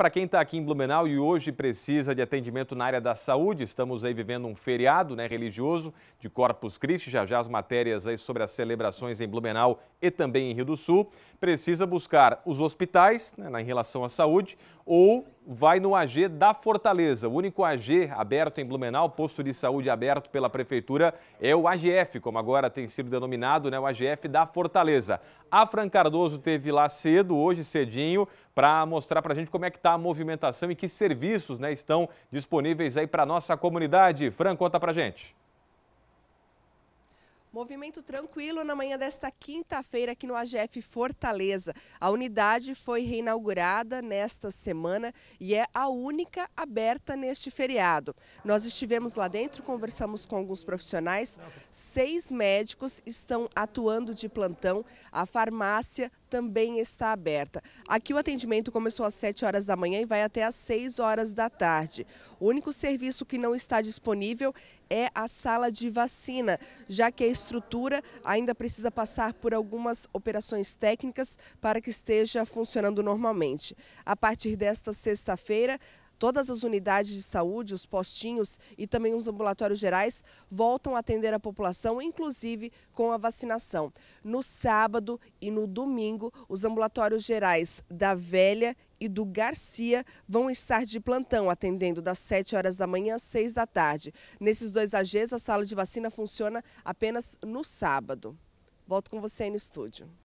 Para quem está aqui em Blumenau e hoje precisa de atendimento na área da saúde, estamos aí vivendo um feriado né, religioso de Corpus Christi, já já as matérias aí sobre as celebrações em Blumenau e também em Rio do Sul. Precisa buscar os hospitais né, em relação à saúde ou vai no AG da Fortaleza. O único AG aberto em Blumenau, posto de saúde aberto pela prefeitura, é o AGF, como agora tem sido denominado, né, o AGF da Fortaleza. A Fran Cardoso teve lá cedo, hoje cedinho, para mostrar para a gente como é que está a movimentação e que serviços né, estão disponíveis aí para nossa comunidade. Fran, conta para gente. Movimento tranquilo na manhã desta quinta-feira aqui no AGF Fortaleza. A unidade foi reinaugurada nesta semana e é a única aberta neste feriado. Nós estivemos lá dentro, conversamos com alguns profissionais. Seis médicos estão atuando de plantão. A farmácia também está aberta. Aqui o atendimento começou às 7 horas da manhã e vai até às 6 horas da tarde. O único serviço que não está disponível é a sala de vacina, já que a estrutura ainda precisa passar por algumas operações técnicas para que esteja funcionando normalmente. A partir desta sexta-feira, Todas as unidades de saúde, os postinhos e também os ambulatórios gerais voltam a atender a população, inclusive com a vacinação. No sábado e no domingo, os ambulatórios gerais da Velha e do Garcia vão estar de plantão, atendendo das 7 horas da manhã às 6 da tarde. Nesses dois AGs, a sala de vacina funciona apenas no sábado. Volto com você aí no estúdio.